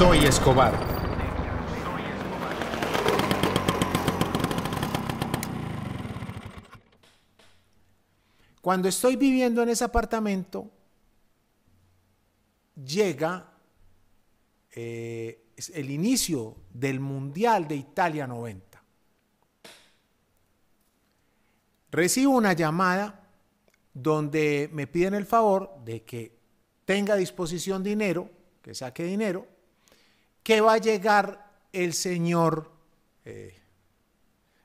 Soy Escobar. Cuando estoy viviendo en ese apartamento, llega eh, el inicio del Mundial de Italia 90. Recibo una llamada donde me piden el favor de que tenga a disposición dinero, que saque dinero que va a llegar el Señor. Eh,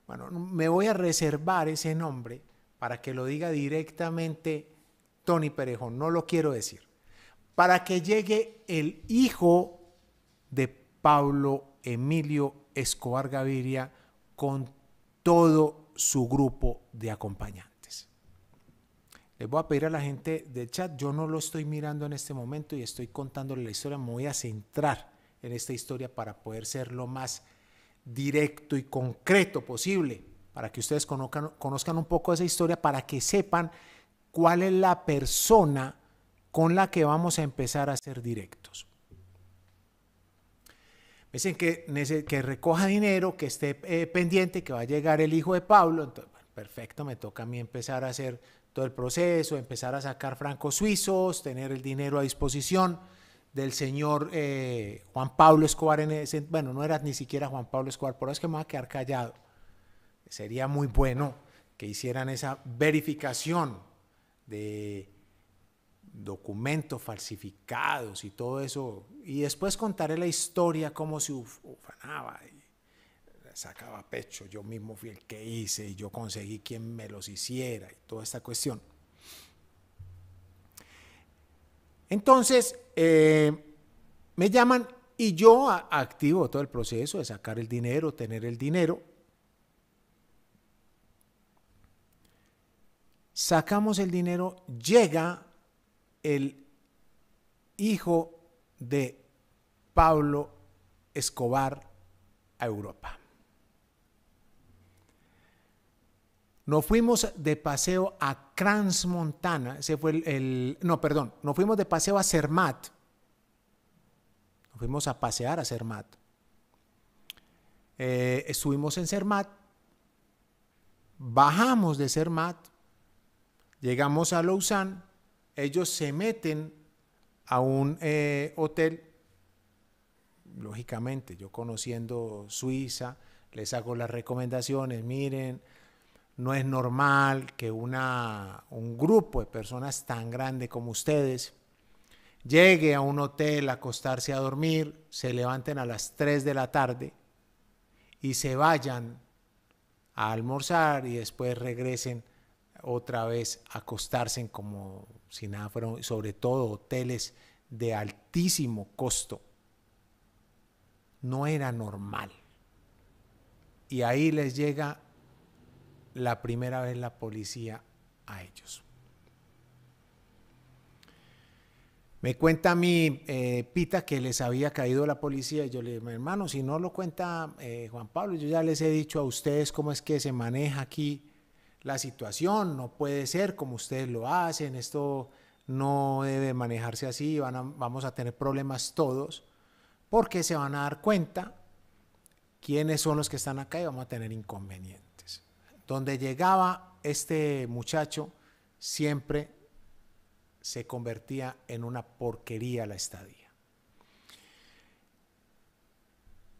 bueno, me voy a reservar ese nombre para que lo diga directamente Tony Perejón, no lo quiero decir. Para que llegue el hijo de Pablo Emilio Escobar Gaviria con todo su grupo de acompañantes. Les voy a pedir a la gente del chat, yo no lo estoy mirando en este momento y estoy contándole la historia, me voy a centrar en esta historia para poder ser lo más directo y concreto posible, para que ustedes conozcan, un poco esa historia, para que sepan cuál es la persona con la que vamos a empezar a ser directos. dicen que, recoja dinero, que esté eh, pendiente, que va a llegar el hijo de Pablo. perfecto, me toca a mí empezar a hacer todo el proceso, empezar a sacar francos suizos, tener el dinero a disposición del señor eh, Juan Pablo Escobar en bueno, no era ni siquiera Juan Pablo Escobar, por eso es que me voy a quedar callado. Sería muy bueno que hicieran esa verificación de documentos falsificados y todo eso. Y después contaré la historia, cómo se ufanaba y sacaba pecho. Yo mismo fui el que hice y yo conseguí quien me los hiciera y toda esta cuestión. Entonces, eh, me llaman y yo activo todo el proceso de sacar el dinero, tener el dinero. Sacamos el dinero, llega el hijo de Pablo Escobar a Europa. Nos fuimos de paseo a Transmontana, ese fue el, no, perdón, nos fuimos de paseo a Cermat. Nos fuimos a pasear a Cermat. Eh, estuvimos en Cermat, bajamos de Cermat, llegamos a Lausanne, ellos se meten a un eh, hotel, lógicamente, yo conociendo Suiza, les hago las recomendaciones, miren, no es normal que una, un grupo de personas tan grande como ustedes llegue a un hotel a acostarse a dormir, se levanten a las 3 de la tarde y se vayan a almorzar y después regresen otra vez a acostarse como si nada fueron, sobre todo hoteles de altísimo costo. No era normal. Y ahí les llega la primera vez la policía a ellos. Me cuenta mi mí eh, Pita que les había caído la policía y yo le digo, hermano, si no lo cuenta eh, Juan Pablo, yo ya les he dicho a ustedes cómo es que se maneja aquí la situación, no puede ser como ustedes lo hacen, esto no debe manejarse así, van vamos a tener problemas todos, porque se van a dar cuenta quiénes son los que están acá y vamos a tener inconvenientes. Donde llegaba este muchacho, siempre se convertía en una porquería la estadía.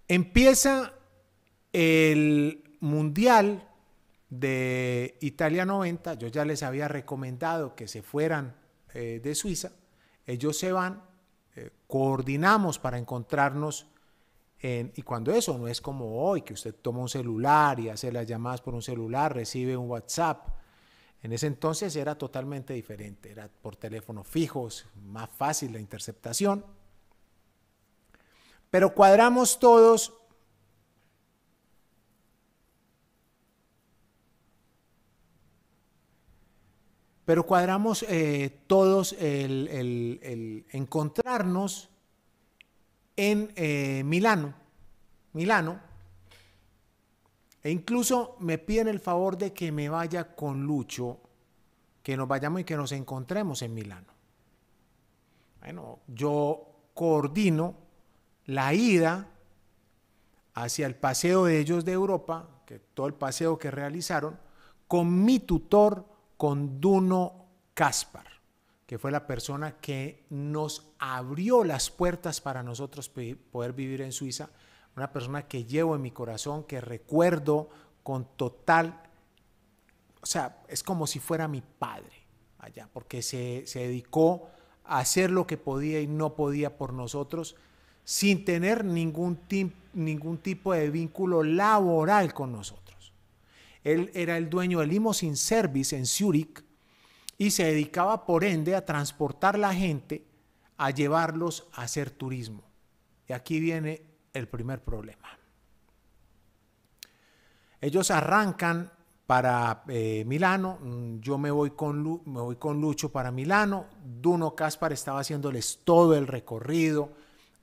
Empieza el Mundial de Italia 90, yo ya les había recomendado que se fueran eh, de Suiza, ellos se van, eh, coordinamos para encontrarnos y cuando eso no es como hoy, que usted toma un celular y hace las llamadas por un celular, recibe un WhatsApp. En ese entonces era totalmente diferente, era por teléfonos fijos, más fácil la interceptación. Pero cuadramos todos pero cuadramos eh, todos el, encontrarnos en eh, Milano, Milano, e incluso me piden el favor de que me vaya con Lucho, que nos vayamos y que nos encontremos en Milano. Bueno, yo coordino la ida hacia el paseo de ellos de Europa, que todo el paseo que realizaron, con mi tutor, con Duno Caspar que fue la persona que nos abrió las puertas para nosotros poder vivir en Suiza, una persona que llevo en mi corazón, que recuerdo con total, o sea, es como si fuera mi padre allá, porque se, se dedicó a hacer lo que podía y no podía por nosotros, sin tener ningún, ningún tipo de vínculo laboral con nosotros. Él era el dueño del Limousine Service en Zurich, y se dedicaba por ende a transportar la gente, a llevarlos a hacer turismo. Y aquí viene el primer problema. Ellos arrancan para eh, Milano, mm, yo me voy, con me voy con Lucho para Milano, Duno Caspar estaba haciéndoles todo el recorrido,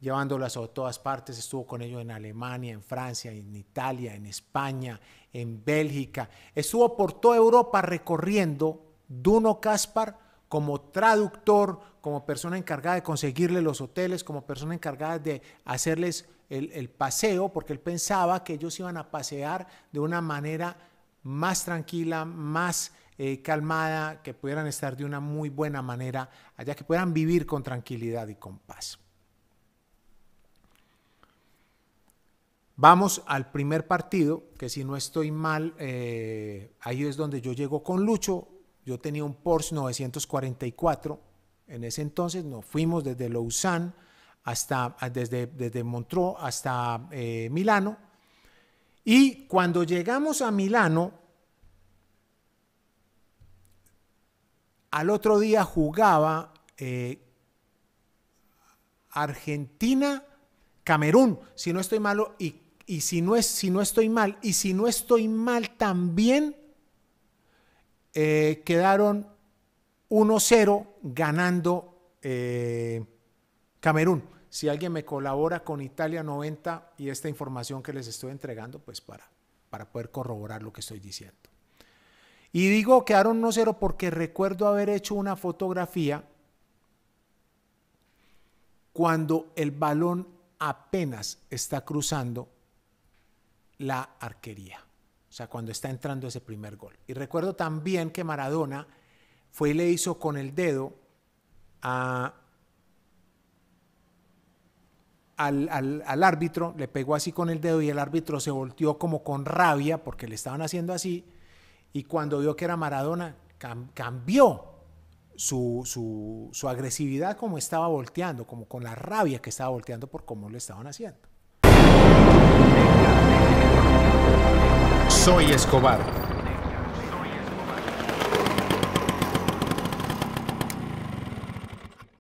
llevándolas a todas partes, estuvo con ellos en Alemania, en Francia, en Italia, en España, en Bélgica, estuvo por toda Europa recorriendo Duno Caspar como traductor, como persona encargada de conseguirle los hoteles, como persona encargada de hacerles el, paseo, porque él pensaba que ellos iban a pasear de una manera más tranquila, más eh, calmada, que pudieran estar de una muy buena manera allá, que pudieran vivir con tranquilidad y con paz. Vamos al primer partido, que si no estoy mal, eh, ahí es donde yo llego con Lucho, yo tenía un Porsche 944. En ese entonces nos fuimos desde Lausanne hasta, ah, desde, desde Montreux hasta eh, Milano. Y cuando llegamos a Milano, al otro día jugaba eh, Argentina, Camerún, si no estoy malo, y, y si, no es, si no estoy mal, y si no estoy mal también eh, quedaron 1-0 ganando eh, Camerún. Si alguien me colabora con Italia 90 y esta información que les estoy entregando, pues para, para poder corroborar lo que estoy diciendo. Y digo quedaron 1-0 porque recuerdo haber hecho una fotografía cuando el balón apenas está cruzando la arquería. O sea, cuando está entrando ese primer gol. Y recuerdo también que Maradona fue y le hizo con el dedo al, árbitro, le pegó así con el dedo y el árbitro se volteó como con rabia porque le estaban haciendo así. Y cuando vio que era Maradona, cambió su, su agresividad como estaba volteando, como con la rabia que estaba volteando por cómo lo estaban haciendo. Soy Escobar.